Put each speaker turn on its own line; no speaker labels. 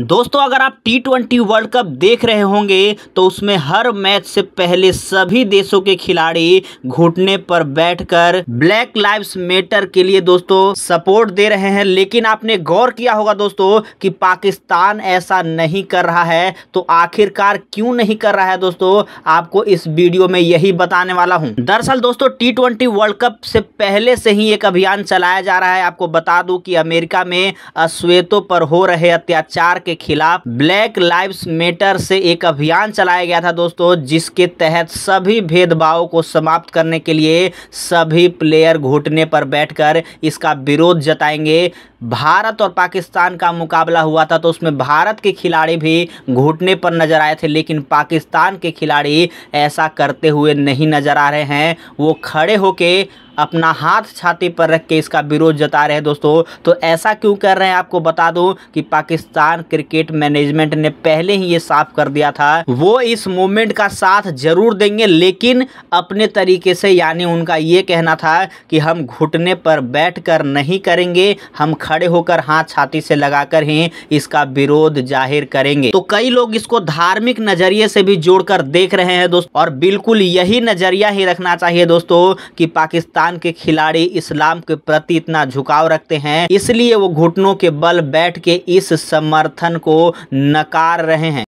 दोस्तों अगर आप टी ट्वेंटी वर्ल्ड कप देख रहे होंगे तो उसमें हर मैच से पहले सभी देशों के खिलाड़ी घुटने पर बैठकर ब्लैक लाइव्स मैटर के लिए दोस्तों सपोर्ट दे रहे हैं लेकिन आपने गौर किया होगा दोस्तों कि पाकिस्तान ऐसा नहीं कर रहा है तो आखिरकार क्यों नहीं कर रहा है दोस्तों आपको इस वीडियो में यही बताने वाला हूँ दरअसल दोस्तों टी ट्वेंटी वर्ल्ड कप से पहले से ही एक अभियान चलाया जा रहा है आपको बता दू की अमेरिका में अश्वेतों पर हो रहे अत्याचार के खिलाफ ब्लैक लाइव मैटर से एक अभियान चलाया गया था दोस्तों जिसके तहत सभी भेदभाव को समाप्त करने के लिए सभी प्लेयर घुटने पर बैठकर इसका विरोध जताएंगे भारत और पाकिस्तान का मुकाबला हुआ था तो उसमें भारत के खिलाड़ी भी घुटने पर नजर आए थे लेकिन पाकिस्तान के खिलाड़ी ऐसा करते हुए नहीं नजर आ रहे हैं वो खड़े होके अपना हाथ छाती पर रख के इसका विरोध जता रहे हैं दोस्तों तो ऐसा क्यों कर रहे हैं आपको बता दूं कि पाकिस्तान क्रिकेट मैनेजमेंट ने पहले ही ये साफ कर दिया था वो इस मूवमेंट का साथ जरूर देंगे लेकिन अपने तरीके से यानी उनका ये कहना था कि हम घुटने पर बैठ कर नहीं करेंगे हम खड़े होकर हाथ छाती से लगाकर ही इसका विरोध जाहिर करेंगे तो कई लोग इसको धार्मिक नजरिए से भी जोड़कर देख रहे हैं दोस्तों और बिल्कुल यही नजरिया ही रखना चाहिए दोस्तों कि पाकिस्तान पाकिस्तान के खिलाड़ी इस्लाम के प्रति इतना झुकाव रखते हैं इसलिए वो घुटनों के बल बैठ के इस समर्थन को नकार रहे हैं